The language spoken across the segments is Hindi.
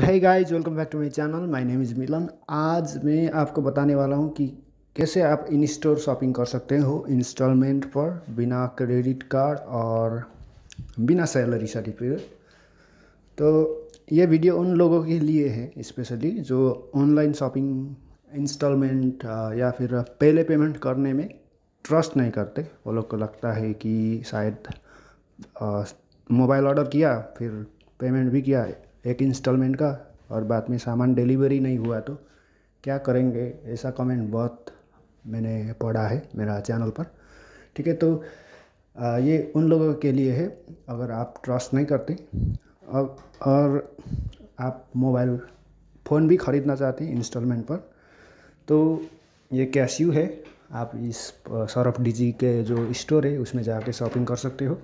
है guys welcome back to my channel my name is Milan आज मैं आपको बताने वाला हूँ कि कैसे आप इन स्टोर शॉपिंग कर सकते हो इंस्टॉलमेंट पर बिना क्रेडिट कार्ड और बिना सैलरी सर्टिफिकेट तो ये वीडियो उन लोगों के लिए है स्पेशली जो ऑनलाइन शॉपिंग इंस्टॉलमेंट या फिर पहले पेमेंट करने में ट्रस्ट नहीं करते वो लोग को लगता है कि शायद मोबाइल ऑर्डर किया फिर पेमेंट भी किया एक इंस्टॉलमेंट का और बाद में सामान डिलीवरी नहीं हुआ तो क्या करेंगे ऐसा कमेंट बहुत मैंने पढ़ा है मेरा चैनल पर ठीक है तो ये उन लोगों के लिए है अगर आप ट्रस्ट नहीं करते और, और आप मोबाइल फ़ोन भी ख़रीदना चाहते हैं इंस्टॉलमेंट पर तो ये कैश्यू है आप इस सौरभ डीजी के जो स्टोर है उसमें जाके शॉपिंग कर सकते हो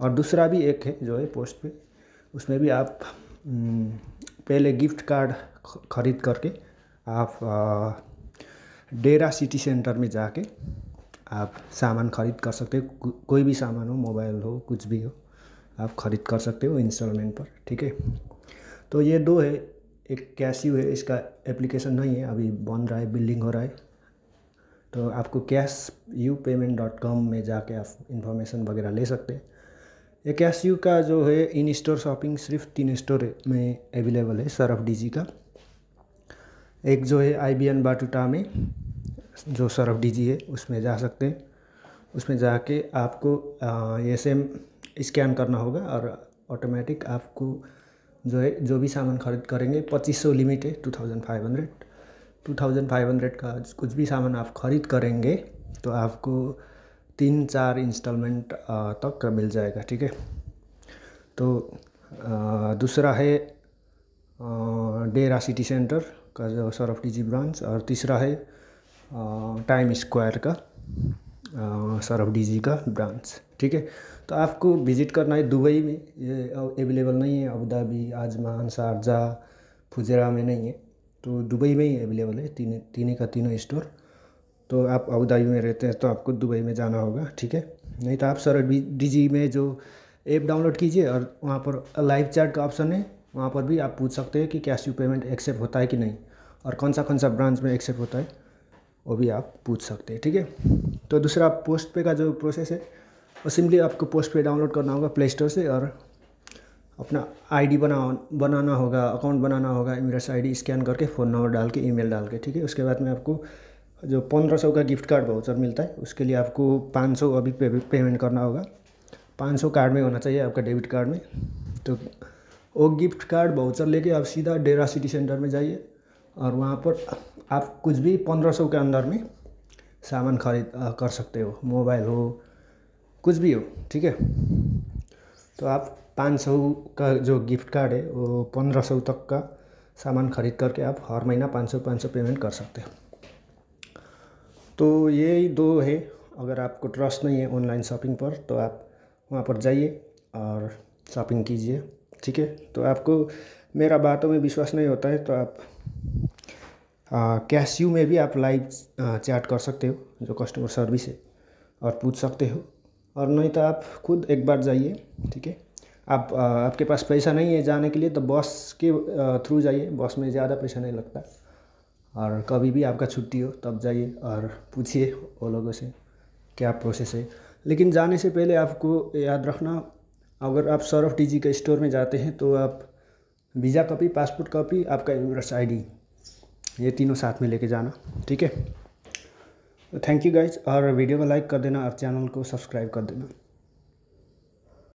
और दूसरा भी एक है जो है पोस्ट पे उसमें भी आप पहले गिफ्ट कार्ड खरीद करके आप डेरा सिटी सेंटर में जाके आप सामान खरीद कर सकते हो कोई भी सामान हो मोबाइल हो कुछ भी हो आप खरीद कर सकते हो इंस्टॉलमेंट पर ठीक है तो ये दो है एक कैश है इसका एप्लीकेशन नहीं है अभी बन रहा है बिल्डिंग हो रहा है तो आपको CashU payment dot com में जाके आप इन्फॉर्मेशन वगैरह ले सकते हैं ये यू का जो है इन स्टोर शॉपिंग सिर्फ तीन स्टोर में अवेलेबल है सरफ डीजी का एक जो है आई बी एन बाटूटा में जो सरफ डीजी है उसमें जा सकते हैं उसमें जाके आपको ये सेम स्कैन करना होगा और ऑटोमेटिक आपको जो है जो भी सामान खरीद करेंगे पच्चीस सौ लिमिट है two thousand five hundred two thousand five hundred का कुछ भी सामान आप खरीद करेंगे तो आपको तीन चार इंस्टॉलमेंट तक का मिल जाएगा ठीक है तो दूसरा है डेरा सिटी सेंटर का जो सरफ डी जी ब्रांच और तीसरा है टाइम स्क्वायर का सरफ डी जी का ब्रांच ठीक है तो आपको विजिट करना है दुबई में ये अवेलेबल नहीं है Abu Dhabi Ajman Sharjah Fujairah में नहीं है तो दुबई में ही अवेलेबल है तीन तीनों का तीनों स्टोर तो आप अबुधाबी में रहते हैं तो आपको दुबई में जाना होगा ठीक है नहीं तो आप सर डिजी में जो ऐप डाउनलोड कीजिए और वहाँ पर लाइव चैट का ऑप्शन है वहाँ पर भी आप पूछ सकते हैं कि कैश यू पेमेंट एक्सेप्ट होता है कि नहीं और कौन सा कौन सा ब्रांच में एक्सेप्ट होता है वो भी आप पूछ सकते हैं ठीक है तो दूसरा पोस्ट पे का जो प्रोसेस है वो सिंपली आपको पोस्ट पे डाउनलोड करना होगा प्ले स्टोर से और अपना आईडी बना बनाना होगा अकाउंट बनाना होगा आई आईडी स्कैन करके फ़ोन नंबर डाल के ईमेल डाल के ठीक है उसके बाद में आपको जो पंद्रह सौ का गिफ्ट कार्ड वाउचर मिलता है उसके लिए आपको पाँच सौ अभी पे, पेमेंट करना होगा पाँच सौ कार्ड में होना चाहिए आपका डेबिट कार्ड में तो वो गिफ्ट कार्ड वाउचर लेके आप सीधा डेरा सिटी सेंटर में जाइए और वहाँ पर आप कुछ भी पंद्रह सौ के अंदर में सामान खरीद कर सकते हो मोबाइल हो कुछ भी हो ठीक है तो आप पाँच सौ का जो गिफ्ट कार्ड है वो पंद्रह सौ तक का सामान खरीद करके आप हर महीना पाँच सौ पाँच सौ पेमेंट कर सकते हो तो ये दो है अगर आपको ट्रस्ट नहीं है ऑनलाइन शॉपिंग पर तो आप वहाँ पर जाइए और शॉपिंग कीजिए ठीक है तो आपको मेरा बातों में विश्वास नहीं होता है तो आप कैश्यू में भी आप लाइव चैट कर सकते हो जो कस्टमर सर्विस है और पूछ सकते हो और नहीं तो आप खुद एक बार जाइए ठीक है आप आ, आपके पास पैसा नहीं है जाने के लिए तो बस के थ्रू जाइए बस में ज़्यादा पैसा नहीं लगता और कभी भी आपका छुट्टी हो तब जाइए और पूछिए वो लोगों से क्या प्रोसेस है लेकिन जाने से पहले आपको याद रखना अगर आप सौरभ टी के स्टोर में जाते हैं तो आप वीज़ा कॉपी पासपोर्ट कॉपी आपका इमिग्रेस आईडी ये तीनों साथ में लेके जाना ठीक है थैंक यू गाइज और वीडियो को लाइक कर देना और चैनल को सब्सक्राइब कर देना